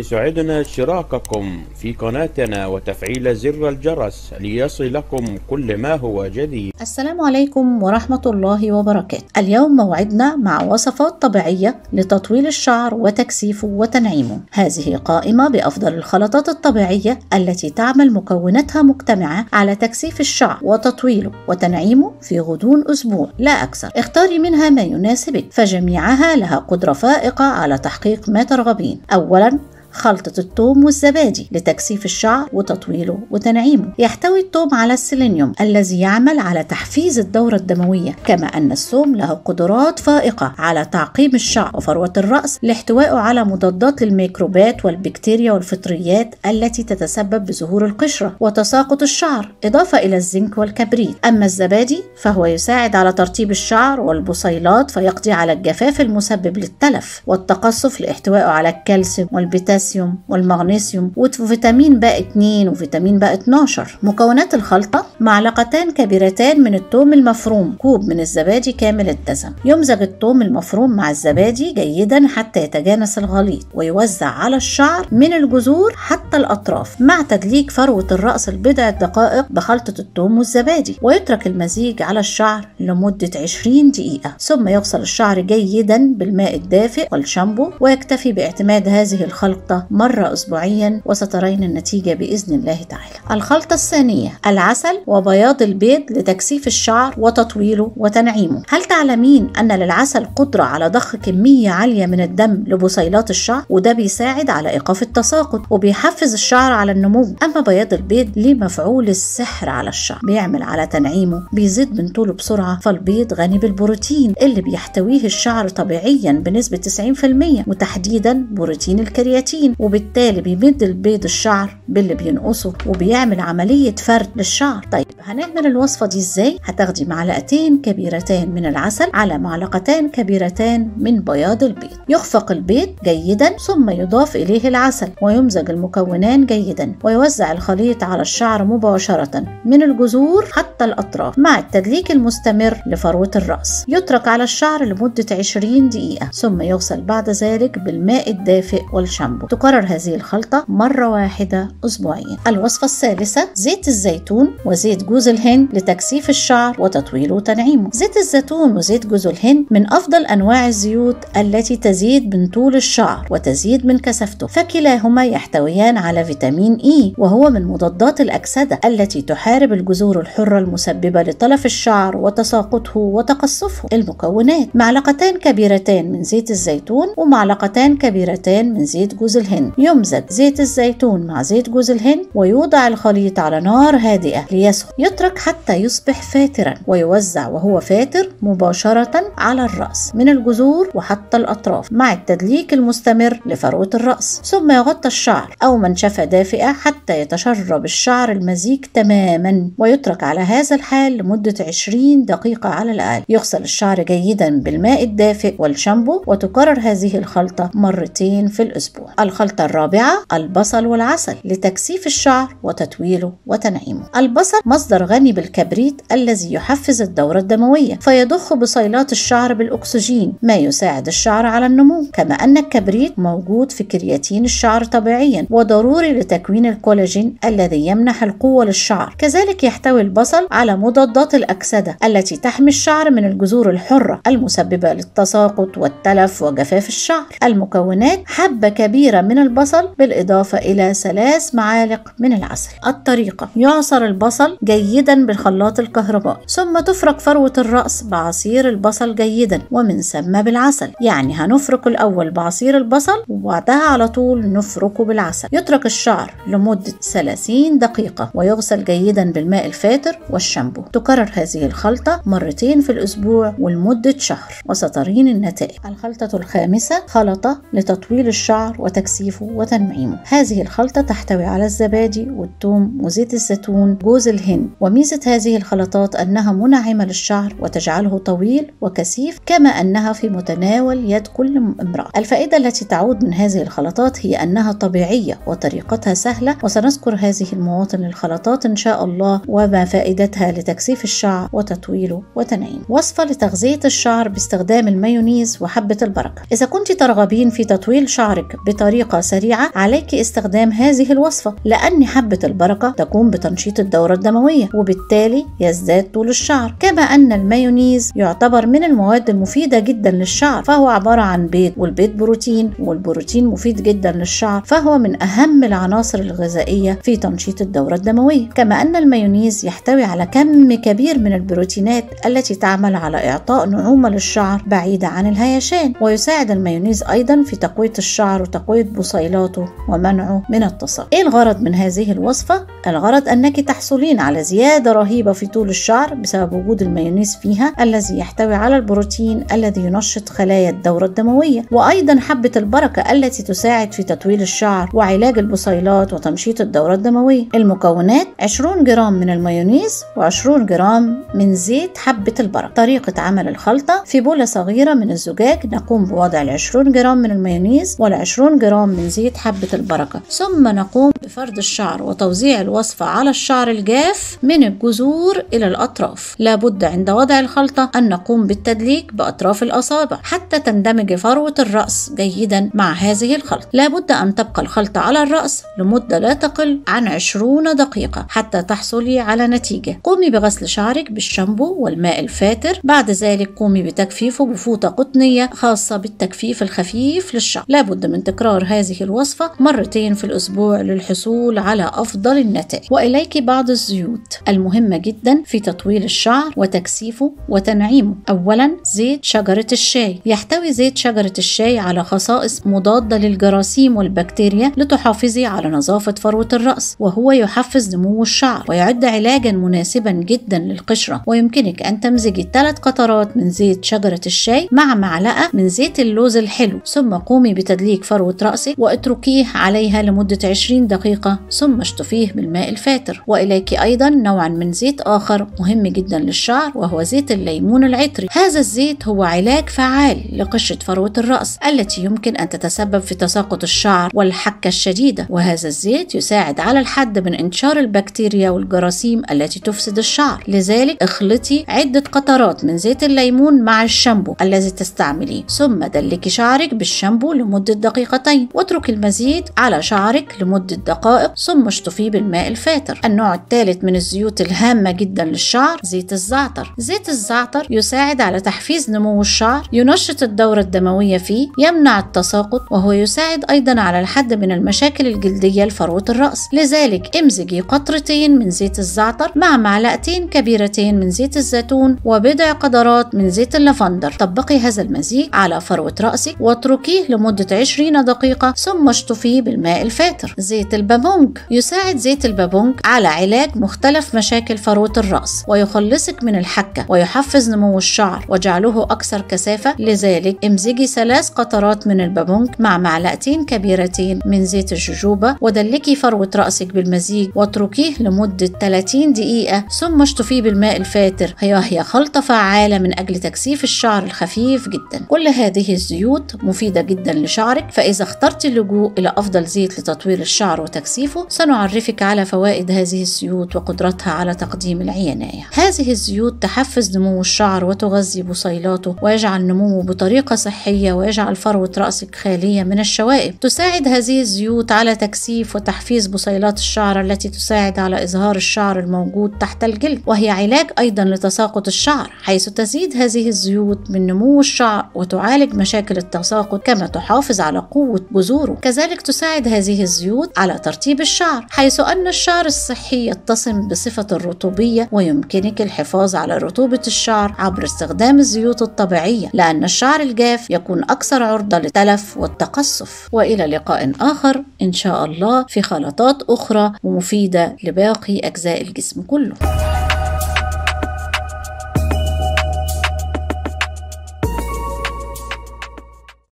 يسعدنا اشتراككم في قناتنا وتفعيل زر الجرس ليصلكم كل ما هو جديد السلام عليكم ورحمة الله وبركاته اليوم موعدنا مع وصفات طبيعية لتطويل الشعر وتكثيفه وتنعيمه هذه قائمة بأفضل الخلطات الطبيعية التي تعمل مكوناتها مجتمعة على تكثيف الشعر وتطويله وتنعيمه في غضون أسبوع لا أكثر اختاري منها ما يناسبك فجميعها لها قدرة فائقة على تحقيق ما ترغبين أولا خلطة الثوم والزبادي لتكثيف الشعر وتطويله وتنعيمه يحتوي الثوم على السيلينيوم الذي يعمل على تحفيز الدورة الدموية كما أن الثوم له قدرات فائقة على تعقيم الشعر وفروة الرأس لاحتوائه على مضادات للميكروبات والبكتيريا والفطريات التي تتسبب بظهور القشرة وتساقط الشعر إضافة إلى الزنك والكبريت أما الزبادي فهو يساعد على ترطيب الشعر والبصيلات فيقضي على الجفاف المسبب للتلف والتقصف لاحتوائه على الكالسيوم والبوتاسيوم الكالسيوم والمغنيسيوم وفيتامين ب 2 وفيتامين ب 12 مكونات الخلطة معلقتان كبيرتان من الثوم المفروم كوب من الزبادي كامل الدسم يمزج الثوم المفروم مع الزبادي جيدا حتى يتجانس الغليظ ويوزع على الشعر من الجذور حتى الأطراف مع تدليك فروة الرأس لبضع دقائق بخلطة الثوم والزبادي ويترك المزيج على الشعر لمدة 20 دقيقة ثم يغسل الشعر جيدا بالماء الدافئ والشامبو ويكتفي باعتماد هذه الخلطة الخلطة مرة أسبوعيا وسترين النتيجة بإذن الله تعالى الخلطة الثانية العسل وبياض البيض لتكثيف الشعر وتطويله وتنعيمه هل تعلمين أن للعسل قدرة على ضخ كمية عالية من الدم لبصيلات الشعر وده بيساعد على إيقاف التساقط وبيحفز الشعر على النمو أما بياض البيض ليه مفعول السحر على الشعر بيعمل على تنعيمه بيزيد من طوله بسرعة فالبيض غني بالبروتين اللي بيحتويه الشعر طبيعيا بنسبة 90% وتحديدا بروتين الكرياتين الروتين وبالتالي بيمد البيض الشعر باللي بينقصه وبيعمل عملية فرد للشعر طيب هنعمل الوصفة دي ازاي هتاخدي معلقتين كبيرتين من العسل على معلقتين كبيرتين من بياض البيض يخفق البيض جيدا ثم يضاف إليه العسل ويمزج المكونان جيدا ويوزع الخليط على الشعر مباشرة من الجذور حتى الأطراف مع التدليك المستمر لفروة الرأس يترك على الشعر لمدة 20 دقيقة ثم يغسل بعد ذلك بالماء الدافئ والشامبو تكرر هذه الخلطة مرة واحدة أسبوعيا الوصفة الثالثة زيت الزيتون وزيت جوز الهند لتكثيف الشعر وتطويله وتنعيمه زيت الزيتون وزيت جوز الهند من أفضل أنواع الزيوت التي تزيد من طول الشعر وتزيد من كثافته فكلاهما يحتويان على فيتامين إي e، وهو من مضادات الأكسدة التي تحارب الجذور الحرة المسببة لتلف الشعر وتساقطه وتقصفه المكونات معلقتان كبيرتان من زيت الزيتون ومعلقتان كبيرتان من زيت جوز الهند يمزج زيت الزيتون مع زيت جوز الهند ويوضع الخليط على نار هادئة ليسخن يترك حتى يصبح فاترا ويوزع وهو فاتر مباشرة على الرأس من الجذور وحتى الأطراف مع التدليك المستمر لفروة الرأس ثم يغطى الشعر أو منشفة دافئة حتى يتشرب الشعر المزيج تماما ويترك على هذا الحال لمدة 20 دقيقة على الأقل يغسل الشعر جيدا بالماء الدافئ والشامبو وتكرر هذه الخلطة مرتين في الأسبوع الخلطة الرابعة البصل والعسل لتكثيف الشعر وتطويله وتنعيمه البصل مصدر غني بالكبريت الذي يحفز الدورة الدموية فيضخ بصيلات الشعر بالأكسجين ما يساعد الشعر على النمو كما أن الكبريت موجود في كرياتين الشعر طبيعيا وضروري لتكوين الكولاجين الذي يمنح القوة للشعر كذلك يحتوي البصل على مضادات الأكسدة التي تحمي الشعر من الجذور الحرة المسببة للتساقط والتلف وجفاف الشعر المكونات حبة كبيرة صغيرة من البصل بالإضافة إلى ثلاث معالق من العسل الطريقة يعصر البصل جيدا بالخلاط الكهربائي ثم تفرك فروة الرأس بعصير البصل جيدا ومن ثم بالعسل يعني هنفرك الأول بعصير البصل وبعدها على طول نفركه بالعسل يترك الشعر لمدة 30 دقيقة ويغسل جيدا بالماء الفاتر والشامبو تكرر هذه الخلطة مرتين في الأسبوع ولمدة شهر وسترين النتائج الخلطة الخامسة خلطة لتطويل الشعر وتكسير تجفيفه وتنميمه هذه الخلطة تحتوي على الزبادي والثوم وزيت الزيتون جوز الهند وميزة هذه الخلطات أنها منعمة للشعر وتجعله طويل وكثيف كما أنها في متناول يد كل امرأة الفائدة التي تعود من هذه الخلطات هي أنها طبيعية وطريقتها سهلة وسنذكر هذه المواطن للخلطات إن شاء الله وما فائدتها لتكثيف الشعر وتطويله وتنعيمه وصفة لتغذية الشعر باستخدام المايونيز وحبة البركة إذا كنت ترغبين في تطويل شعرك بطريقة بطريقة سريعة عليك استخدام هذه الوصفة لأن حبة البركة تقوم بتنشيط الدورة الدموية وبالتالي يزداد طول الشعر كما أن المايونيز يعتبر من المواد المفيدة جدا للشعر فهو عبارة عن بيض والبيض بروتين والبروتين مفيد جدا للشعر فهو من أهم العناصر الغذائية في تنشيط الدورة الدموية كما أن المايونيز يحتوي على كم كبير من البروتينات التي تعمل على إعطاء نعومة للشعر بعيدة عن الهيشان ويساعد المايونيز أيضا في تقوية الشعر وتقوية تعويض بصيلاته ومنعه من التصاق ايه الغرض من هذه الوصفة؟ الغرض انك تحصلين على زيادة رهيبة في طول الشعر بسبب وجود المايونيز فيها الذي يحتوي على البروتين الذي ينشط خلايا الدورة الدموية وايضا حبة البركة التي تساعد في تطويل الشعر وعلاج البصيلات وتنشيط الدورة الدموية المكونات 20 جرام من المايونيز و20 جرام من زيت حبة البركة طريقة عمل الخلطة في بولة صغيرة من الزجاج نقوم بوضع ال 20 جرام من المايونيز وال 20 جرام جرام من زيت حبة البركة ثم نقوم بفرد الشعر وتوزيع الوصفة على الشعر الجاف من الجذور إلى الأطراف لابد عند وضع الخلطة أن نقوم بالتدليك بأطراف الأصابع حتى تندمج فروة الرأس جيدا مع هذه الخلطة لابد أن تبقى الخلطة على الرأس لمدة لا تقل عن 20 دقيقة حتى تحصلي على نتيجة قومي بغسل شعرك بالشامبو والماء الفاتر بعد ذلك قومي بتجفيفه بفوطة قطنية خاصة بالتجفيف الخفيف للشعر لابد من تكرار تكرار هذه الوصفة مرتين في الأسبوع للحصول على أفضل النتائج وإليك بعض الزيوت المهمة جدا في تطويل الشعر وتكثيفه وتنعيمه أولا زيت شجرة الشاي يحتوي زيت شجرة الشاي على خصائص مضادة للجراثيم والبكتيريا لتحافظي على نظافة فروة الرأس وهو يحفز نمو الشعر ويعد علاجا مناسبا جدا للقشرة ويمكنك أن تمزجي ثلاث قطرات من زيت شجرة الشاي مع معلقة من زيت اللوز الحلو ثم قومي بتدليك فروة رأسك واتركيه عليها لمدة 20 دقيقة ثم اشطفيه بالماء الفاتر وإليك أيضا نوعا من زيت آخر مهم جدا للشعر وهو زيت الليمون العطري هذا الزيت هو علاج فعال لقشرة فروة الرأس التي يمكن أن تتسبب في تساقط الشعر والحكة الشديدة وهذا الزيت يساعد على الحد من انتشار البكتيريا والجراثيم التي تفسد الشعر لذلك اخلطي عدة قطرات من زيت الليمون مع الشامبو الذي تستعمليه ثم دلكي شعرك بالشامبو لمدة دقيقتين المية واترك المزيد على شعرك لمدة دقائق ثم اشطفيه بالماء الفاتر النوع الثالث من الزيوت الهامة جدا للشعر زيت الزعتر زيت الزعتر يساعد على تحفيز نمو الشعر ينشط الدورة الدموية فيه يمنع التساقط وهو يساعد أيضا على الحد من المشاكل الجلدية لفروة الرأس لذلك امزجي قطرتين من زيت الزعتر مع معلقتين كبيرتين من زيت الزيتون وبضع قدرات من زيت اللافندر طبقي هذا المزيج على فروة رأسك واتركيه لمدة 20 دقيقة دقيقة ثم اشطفيه بالماء الفاتر زيت البابونج يساعد زيت البابونج على علاج مختلف مشاكل فروة الرأس ويخلصك من الحكة ويحفز نمو الشعر وجعله أكثر كثافة لذلك امزجي ثلاث قطرات من البابونج مع معلقتين كبيرتين من زيت الجوجوبا ودلكي فروة رأسك بالمزيج واتركيه لمدة 30 دقيقة ثم اشطفيه بالماء الفاتر هي هي خلطة فعالة من أجل تكثيف الشعر الخفيف جدا كل هذه الزيوت مفيدة جدا لشعرك فإذا اخترت اللجوء إلى أفضل زيت لتطوير الشعر وتكثيفه سنعرفك على فوائد هذه الزيوت وقدرتها على تقديم العناية هذه الزيوت تحفز نمو الشعر وتغذي بصيلاته ويجعل نموه بطريقة صحية ويجعل فروة رأسك خالية من الشوائب تساعد هذه الزيوت على تكثيف وتحفيز بصيلات الشعر التي تساعد على إظهار الشعر الموجود تحت الجلد وهي علاج أيضا لتساقط الشعر حيث تزيد هذه الزيوت من نمو الشعر وتعالج مشاكل التساقط كما تحافظ على قوة بذوره كذلك تساعد هذه الزيوت على ترطيب الشعر حيث أن الشعر الصحي يتصم بصفة الرطوبية ويمكنك الحفاظ على رطوبة الشعر عبر استخدام الزيوت الطبيعية لأن الشعر الجاف يكون أكثر عرضة للتلف والتقصف وإلى لقاء آخر إن شاء الله في خلطات أخرى ومفيدة لباقي أجزاء الجسم كله